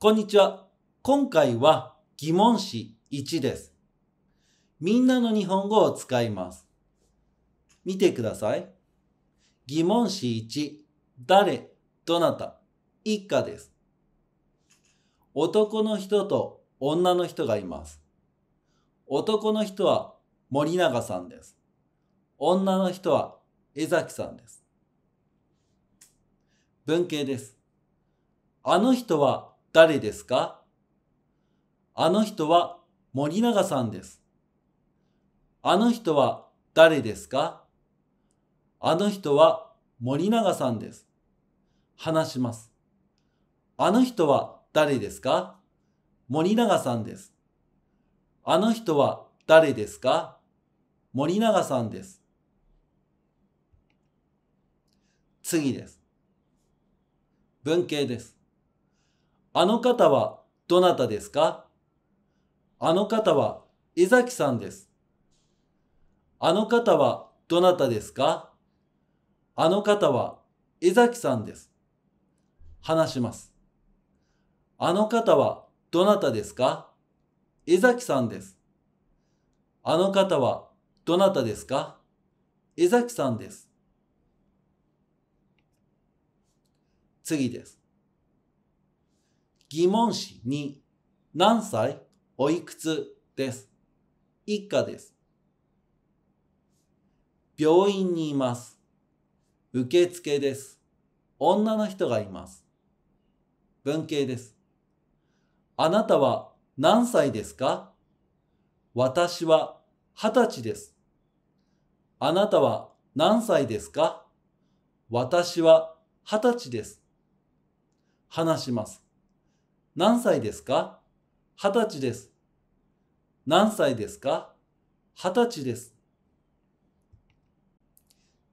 こんにちは。今回は疑問詞1です。みんなの日本語を使います。見てください。疑問詞1。誰、どなた、一家です。男の人と女の人がいます。男の人は森永さんです。女の人は江崎さんです。文系です。あの人は誰ですかあの人は森永さんです。あの人は誰ですかあの人は森永さんです。話します。あの人は誰ですか森永さんです。あの人は誰ですか森永さんです。次です。文系です。あの方はどなたですかあの方は江崎さんです。あの方はどなたですかあの方は江崎さんです。話します。あの方はどなたですか江崎さんです。あの方はどなたですか江崎さんです。次です。疑問詞に何歳おいくつです。以下です。病院にいます。受付です。女の人がいます。文系です。あなたは何歳ですか私は二十歳です。あなたは何歳ですか私は二十歳です。話します。何歳ですか二十歳です。何歳ですか二十歳です。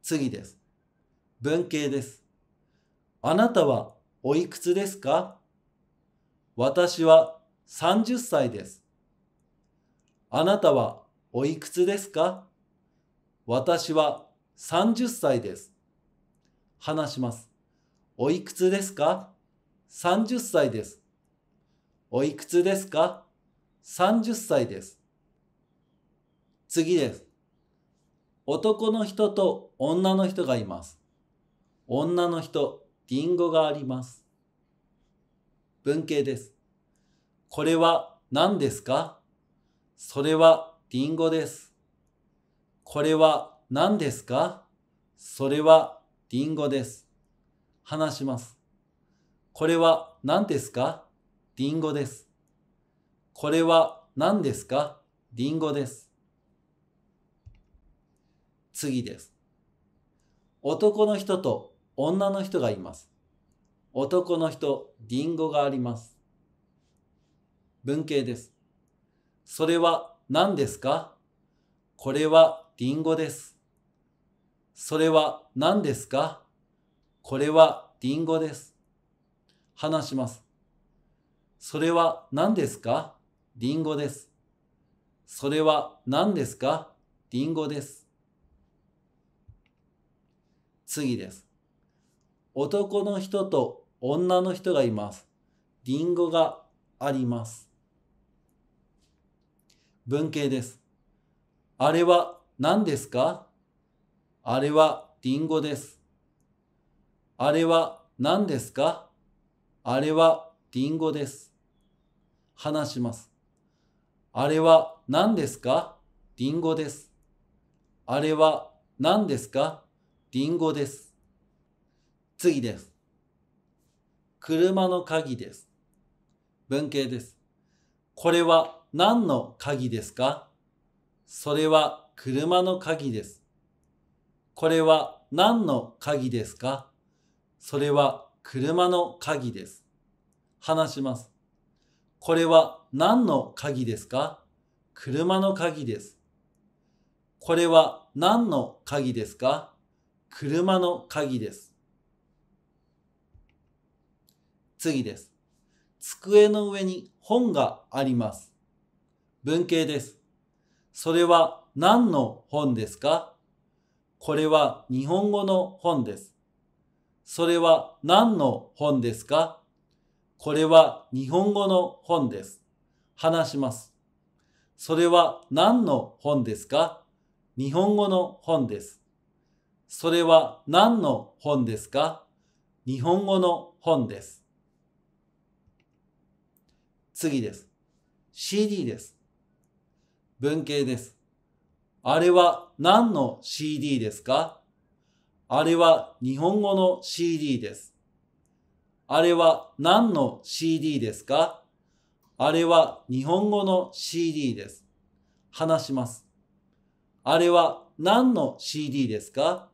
次です。文系です。あなたはおいくつですか私は30歳です。あなたはおいくつですか私は30歳です。話します。おいくつですか ?30 歳です。おいくつですか ?30 歳です。次です。男の人と女の人がいます。女の人、リンゴがあります。文系です。これは何ですかそれはリンゴです。これは何ですかそれはリンゴです。話します。これは何ですかリンゴです。これは何ですかリンゴです。次です。男の人と女の人がいます。男の人、リンゴがあります。文系です。それは何ですかこれはリンゴです。それは何ですかこれはリンゴです。話します。それは何ですかリンゴです。それは何ですかリンゴです。次です。男の人と女の人がいます。リンゴがあります。文系です。あれは何ですかあれはリンゴです。あれは何ですかあれはリンゴです。話します。あれは何ですかリンゴです。あれは何ですかリンゴです。次です。車の鍵です。文系です。これは何の鍵ですかそれは車の鍵です。これは何の鍵ですかそれは車の鍵です。話します。これは何の鍵ですか車の鍵です。これは何の鍵ですか車の鍵です。次です。机の上に本があります。文系です。それは何の本ですかこれは日本語の本です。それは何の本ですかこれは日本語の本です。話します。それは何の本ですか日本語の本です。それは何の本ですか日本語の本です。次です。CD です。文系です。あれは何の CD ですかあれは日本語の CD です。あれは何の CD ですかあれは日本語の CD です。話します。あれは何の CD ですか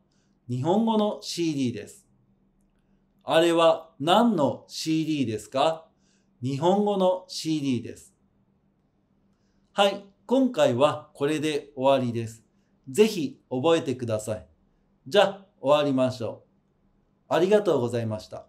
日本語の CD です。あれは何の CD ですか日本語の CD です。はい、今回はこれで終わりです。ぜひ覚えてください。じゃあ終わりましょう。ありがとうございました。